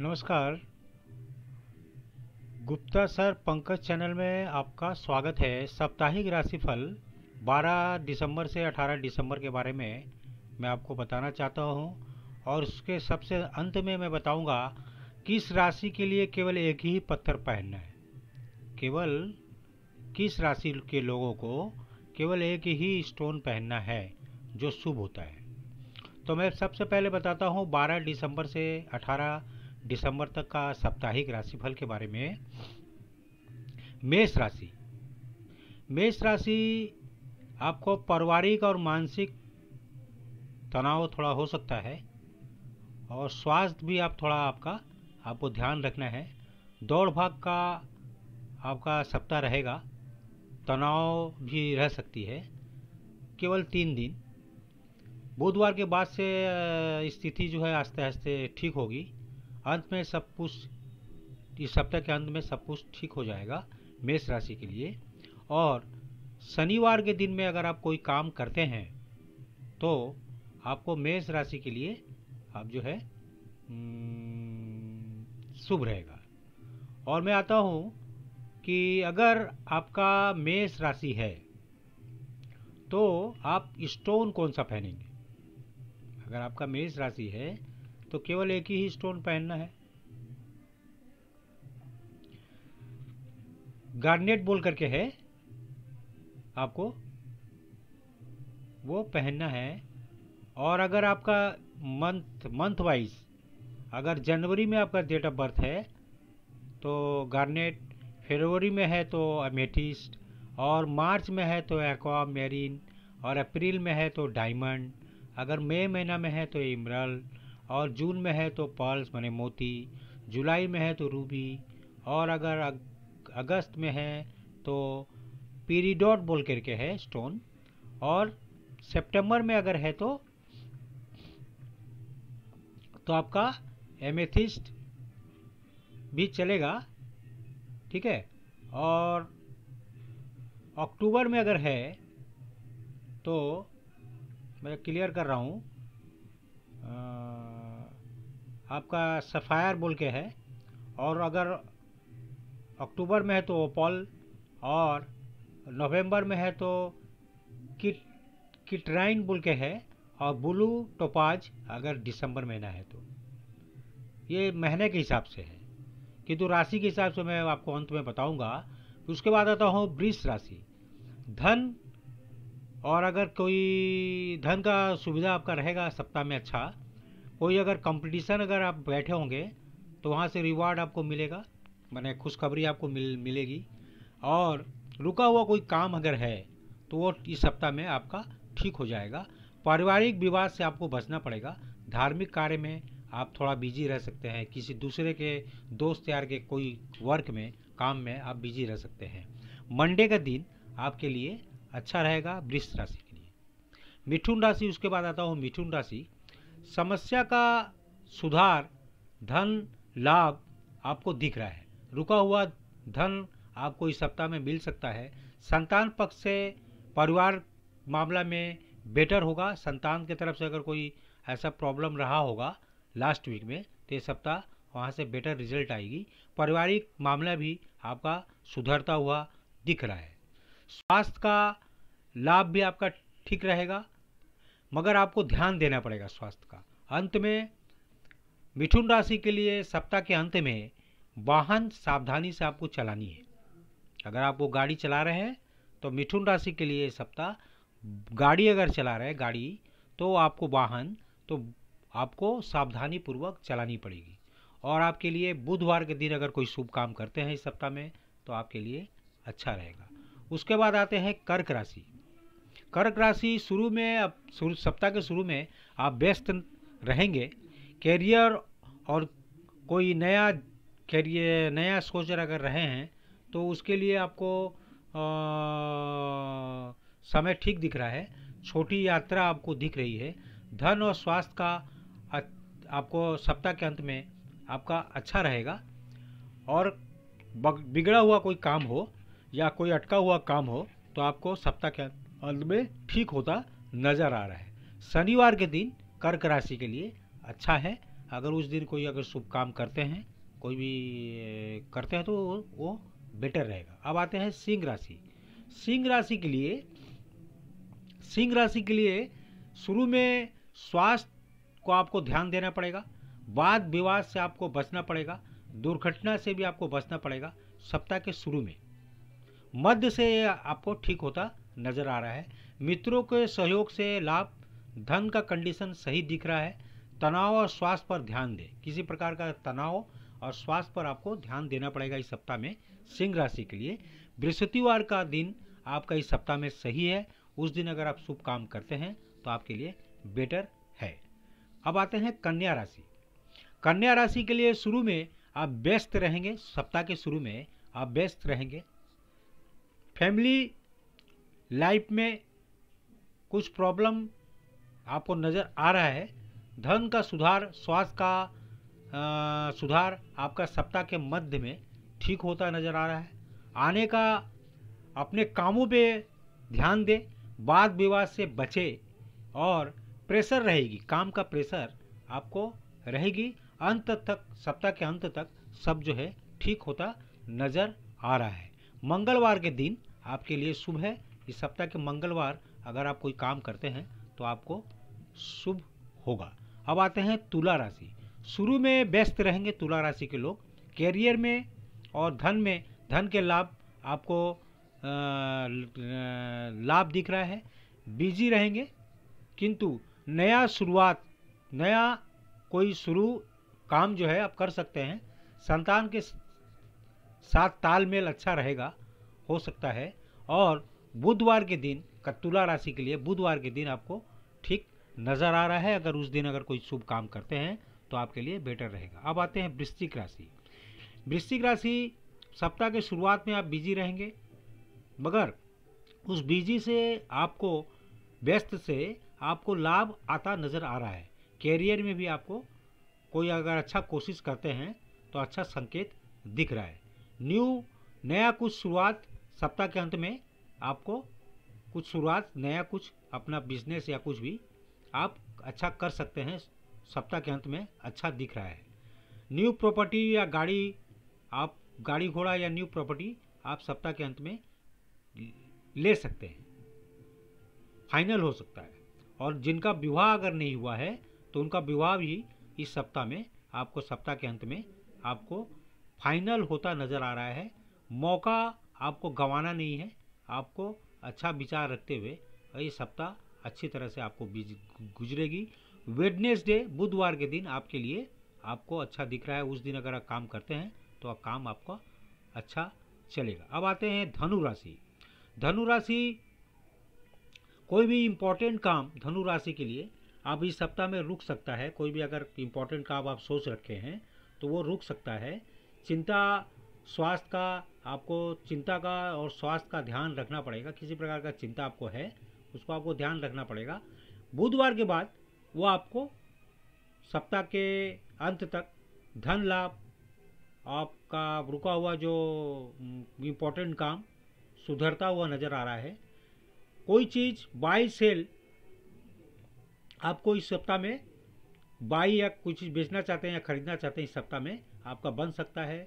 नमस्कार Gupta sir Pankaj channel में आपका स्वागत है साप्ताहिक राशिफल 12 दिसंबर से 18 दिसंबर के बारे में मैं आपको बताना चाहता हूं और उसके सबसे अंत में मैं बताऊंगा किस राशि के लिए केवल एक ही पत्थर पहनना है केवल किस राशि के लोगों को केवल एक ही स्टोन पहनना है जो शुभ होता है तो मैं सबसे पहले बताता हूँ 12 दिसंबर से अठारह दिसंबर तक का साप्ताहिक राशिफल के बारे में मेष राशि मेष राशि आपको पारिवारिक और मानसिक तनाव थोड़ा हो सकता है और स्वास्थ्य भी आप थोड़ा आपका आपको ध्यान रखना है दौड़ भाग का आपका सप्ताह रहेगा तनाव भी रह सकती है केवल तीन दिन बुधवार के बाद से स्थिति जो है आस्ते आस्ते ठीक होगी अंत में सब कुछ इस सप्ताह के अंत में सब कुछ ठीक हो जाएगा मेष राशि के लिए और शनिवार के दिन में अगर आप कोई काम करते हैं तो आपको मेष राशि के लिए आप जो है हम्म, शुभ रहेगा और मैं आता हूँ कि अगर आपका मेष राशि है तो आप स्टोन कौन सा पहनेंगे अगर आपका मेष राशि है तो केवल एक ही स्टोन पहनना है गार्नेट बोल करके है आपको वो पहनना है और अगर आपका मंथ मंथ वाइज अगर जनवरी में आपका डेट ऑफ बर्थ है तो गार्नेट फरवरी में है तो अमेथिस्ट और मार्च में है तो एक्वा मेरीन और अप्रैल में है तो डायमंड अगर मई महीना में है तो इमरल और जून में है तो पर्ल्स मने मोती जुलाई में है तो रूबी और अगर अगस्त में है तो पीरीडॉट बोल करके है स्टोन और सितंबर में अगर है तो तो आपका एमेथिस्ट भी चलेगा ठीक है और अक्टूबर में अगर है तो मैं क्लियर कर रहा हूँ आपका सफ़ायर बोल के है और अगर अक्टूबर में है तो ओपल और नवंबर में है तो किट किटराइन बोल के है और ब्लू टोपाज अगर दिसंबर महीना है तो ये महीने के हिसाब से है किंतु तो राशि के हिसाब से मैं आपको अंत में बताऊंगा उसके बाद आता हूँ वृष राशि धन और अगर कोई धन का सुविधा आपका रहेगा सप्ताह में अच्छा कोई अगर कंपटीशन अगर आप बैठे होंगे तो वहाँ से रिवार्ड आपको मिलेगा मैंने खुशखबरी आपको मिल मिलेगी और रुका हुआ कोई काम अगर है तो वो इस सप्ताह में आपका ठीक हो जाएगा पारिवारिक विवाद से आपको बचना पड़ेगा धार्मिक कार्य में आप थोड़ा बिजी रह सकते हैं किसी दूसरे के दोस्त यार के कोई वर्क में काम में आप बिजी रह सकते हैं मंडे का दिन आपके लिए अच्छा रहेगा वृक्ष राशि के लिए मिथुन राशि उसके बाद आता हूँ मिथुन राशि समस्या का सुधार धन लाभ आपको दिख रहा है रुका हुआ धन आपको इस सप्ताह में मिल सकता है संतान पक्ष से परिवार मामला में बेटर होगा संतान की तरफ से अगर कोई ऐसा प्रॉब्लम रहा होगा लास्ट वीक में तो ये सप्ताह वहाँ से बेटर रिजल्ट आएगी पारिवारिक मामला भी आपका सुधरता हुआ दिख रहा है स्वास्थ्य का लाभ भी आपका ठीक रहेगा मगर आपको ध्यान देना पड़ेगा स्वास्थ्य का अंत में मिथुन राशि के लिए सप्ताह के अंत में वाहन सावधानी से आपको चलानी है अगर आप वो गाड़ी चला रहे हैं तो मिथुन राशि के लिए सप्ताह गाड़ी अगर चला रहे हैं गाड़ी तो आपको वाहन तो आपको सावधानी पूर्वक चलानी पड़ेगी और आपके लिए बुधवार के दिन अगर कोई शुभ काम करते हैं इस सप्ताह में तो आपके लिए अच्छा रहेगा उसके बाद आते हैं कर्क राशि कर्क राशि शुरू में अब शुरू सप्ताह के शुरू में आप व्यस्त रहेंगे कैरियर और कोई नया कैरियर नया सोचर अगर रहे हैं तो उसके लिए आपको आ, समय ठीक दिख रहा है छोटी यात्रा आपको दिख रही है धन और स्वास्थ्य का आपको सप्ताह के अंत में आपका अच्छा रहेगा और बिगड़ा हुआ कोई काम हो या कोई अटका हुआ काम हो तो आपको सप्ताह के अंत अंत में ठीक होता नज़र आ रहा है शनिवार के दिन कर्क राशि के लिए अच्छा है अगर उस दिन कोई अगर शुभ काम करते हैं कोई भी करते हैं तो वो बेटर रहेगा अब आते हैं सिंह राशि सिंह राशि के लिए सिंह राशि के लिए शुरू में स्वास्थ्य को आपको ध्यान देना पड़ेगा वाद विवाद से आपको बचना पड़ेगा दुर्घटना से भी आपको बचना पड़ेगा सप्ताह के शुरू में मध्य से आपको ठीक होता नज़र आ रहा है मित्रों के सहयोग से लाभ धन का कंडीशन सही दिख रहा है तनाव और स्वास्थ्य पर ध्यान दें किसी प्रकार का तनाव और स्वास्थ्य पर आपको ध्यान देना पड़ेगा इस सप्ताह में सिंह राशि के लिए बृहस्पतिवार का दिन आपका इस सप्ताह में सही है उस दिन अगर आप शुभ काम करते हैं तो आपके लिए बेटर है अब आते हैं कन्या राशि कन्या राशि के लिए शुरू में आप व्यस्त रहेंगे सप्ताह के शुरू में आप व्यस्त रहेंगे फैमिली लाइफ में कुछ प्रॉब्लम आपको नज़र आ रहा है धन का सुधार स्वास्थ्य का आ, सुधार आपका सप्ताह के मध्य में ठीक होता नज़र आ रहा है आने का अपने कामों पे ध्यान दे वाद विवाद से बचे और प्रेशर रहेगी काम का प्रेशर आपको रहेगी अंत तक सप्ताह के अंत तक सब जो है ठीक होता नज़र आ रहा है मंगलवार के दिन आपके लिए शुभ है इस सप्ताह के मंगलवार अगर आप कोई काम करते हैं तो आपको शुभ होगा अब आते हैं तुला राशि शुरू में व्यस्त रहेंगे तुला राशि के लोग कैरियर में और धन में धन के लाभ आपको लाभ दिख रहा है बिजी रहेंगे किंतु नया शुरुआत नया कोई शुरू काम जो है आप कर सकते हैं संतान के साथ तालमेल अच्छा रहेगा हो सकता है और बुधवार के दिन का तुला राशि के लिए बुधवार के दिन आपको ठीक नज़र आ रहा है अगर उस दिन अगर कोई शुभ काम करते हैं तो आपके लिए बेटर रहेगा अब आते हैं वृश्चिक राशि वृश्चिक राशि सप्ताह के शुरुआत में आप बिजी रहेंगे मगर उस बिजी से आपको व्यस्त से आपको लाभ आता नज़र आ रहा है कैरियर में भी आपको कोई अगर अच्छा कोशिश करते हैं तो अच्छा संकेत दिख रहा है न्यू नया कुछ शुरुआत सप्ताह के अंत में आपको कुछ शुरुआत नया कुछ अपना बिजनेस या कुछ भी आप अच्छा कर सकते हैं सप्ताह के अंत में अच्छा दिख रहा है न्यू प्रॉपर्टी या गाड़ी आप गाड़ी घोड़ा या न्यू प्रॉपर्टी आप सप्ताह के अंत में ले सकते हैं फाइनल हो सकता है और जिनका विवाह अगर नहीं हुआ है तो उनका विवाह भी इस सप्ताह में आपको सप्ताह के अंत में आपको फाइनल होता नज़र आ रहा है मौका आपको गंवाना नहीं है आपको अच्छा विचार रखते हुए ये सप्ताह अच्छी तरह से आपको गुजरेगी वेडनेसडे बुधवार के दिन आपके लिए आपको अच्छा दिख रहा है उस दिन अगर आप काम करते हैं तो आप काम आपका अच्छा चलेगा अब आते हैं धनु राशि धनु राशि कोई भी इम्पोर्टेंट काम धनु राशि के लिए आप इस सप्ताह में रुक सकता है कोई भी अगर इम्पोर्टेंट काम आप सोच रखे हैं तो वो रुक सकता है चिंता स्वास्थ्य का आपको चिंता का और स्वास्थ्य का ध्यान रखना पड़ेगा किसी प्रकार का चिंता आपको है उसको आपको ध्यान रखना पड़ेगा बुधवार के बाद वो आपको सप्ताह के अंत तक धन लाभ आपका रुका हुआ जो इम्पोर्टेंट काम सुधरता हुआ नज़र आ रहा है कोई चीज़ बाई सेल आपको इस सप्ताह में बाई या कोई चीज़ बेचना चाहते हैं या ख़रीदना चाहते हैं इस सप्ताह में आपका बन सकता है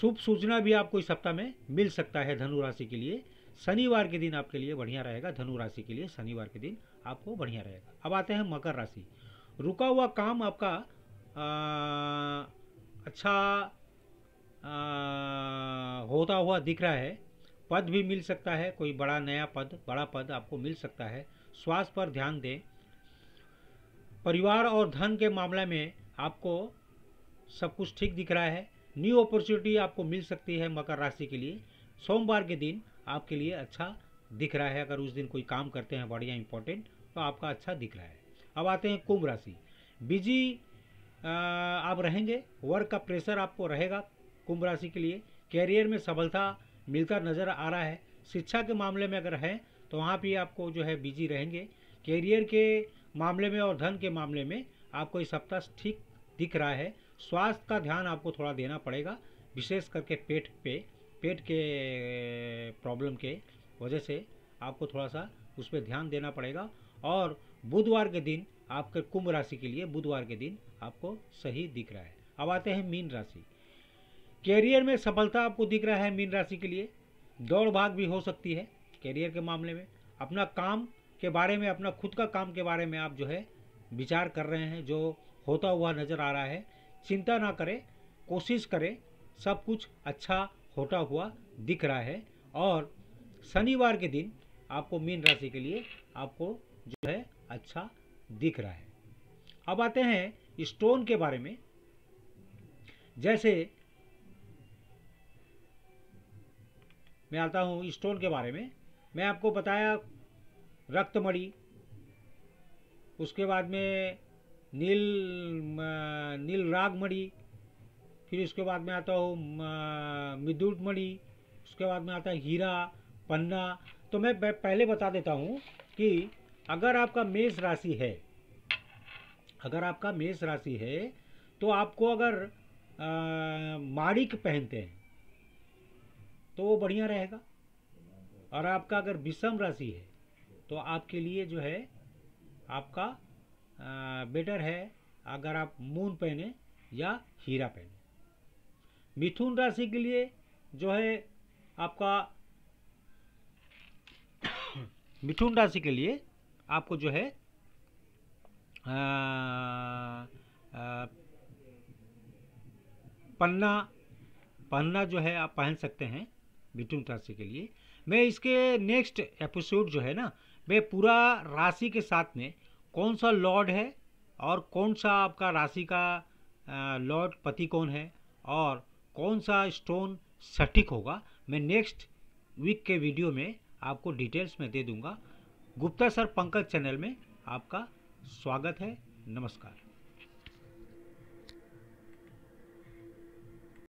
शुभ सूचना भी आपको इस सप्ताह में मिल सकता है धनु राशि के लिए शनिवार के दिन आपके लिए बढ़िया रहेगा धनु राशि के लिए शनिवार के दिन आपको बढ़िया रहेगा अब आते हैं मकर राशि रुका हुआ काम आपका आ, अच्छा आ, होता हुआ दिख रहा है पद भी मिल सकता है कोई बड़ा नया पद बड़ा पद आपको मिल सकता है स्वास्थ्य पर ध्यान दें परिवार और धन के मामले में आपको सब कुछ ठीक दिख रहा है न्यू अपॉर्चुनिटी आपको मिल सकती है मकर राशि के लिए सोमवार के दिन आपके लिए अच्छा दिख रहा है अगर उस दिन कोई काम करते हैं बढ़िया इंपॉर्टेंट तो आपका अच्छा दिख रहा है अब आते हैं कुंभ राशि बिजी आप रहेंगे वर्क का प्रेशर आपको रहेगा कुंभ राशि के लिए कैरियर में सफलता मिलता नज़र आ रहा है शिक्षा के मामले में अगर है तो वहाँ भी आपको जो है बिजी रहेंगे कैरियर के मामले में और धन के मामले में आपको इस सप्ताह ठीक दिख रहा है स्वास्थ्य का ध्यान आपको थोड़ा देना पड़ेगा विशेष करके पेट पे पेट के प्रॉब्लम के वजह से आपको थोड़ा सा उस पर ध्यान देना पड़ेगा और बुधवार के दिन आपके कुंभ राशि के लिए बुधवार के दिन आपको सही दिख रहा है अब आते हैं मीन राशि कैरियर में सफलता आपको दिख रहा है मीन राशि के लिए दौड़ भाग भी हो सकती है कैरियर के मामले में अपना काम के बारे में अपना खुद का काम के बारे में आप जो है विचार कर रहे हैं जो होता हुआ नज़र आ रहा है चिंता ना करें कोशिश करें सब कुछ अच्छा होता हुआ दिख रहा है और शनिवार के दिन आपको मीन राशि के लिए आपको जो है अच्छा दिख रहा है अब आते हैं स्टोन के बारे में जैसे मैं आता हूँ स्टोन के बारे में मैं आपको बताया रक्तमढ़ी उसके बाद में नील नील राग मणि फिर उसके बाद में आता हूँ मिदुट मणि उसके बाद में आता है हीरा पन्ना तो मैं पहले बता देता हूँ कि अगर आपका मेष राशि है अगर आपका मेष राशि है तो आपको अगर आ, माड़िक पहनते हैं तो वो बढ़िया रहेगा और आपका अगर विषम राशि है तो आपके लिए जो है आपका बेटर है अगर आप मून पहने या हीरा पहने मिथुन राशि के लिए जो है आपका मिथुन राशि के लिए आपको जो है पन्ना पन्ना जो है आप पहन सकते हैं मिथुन राशि के लिए मैं इसके नेक्स्ट एपिसोड जो है ना मैं पूरा राशि के साथ में कौन सा लॉर्ड है और कौन सा आपका राशि का लॉर्ड पति कौन है और कौन सा स्टोन सटीक होगा मैं नेक्स्ट वीक के वीडियो में आपको डिटेल्स में दे दूंगा गुप्ता सर पंकज चैनल में आपका स्वागत है नमस्कार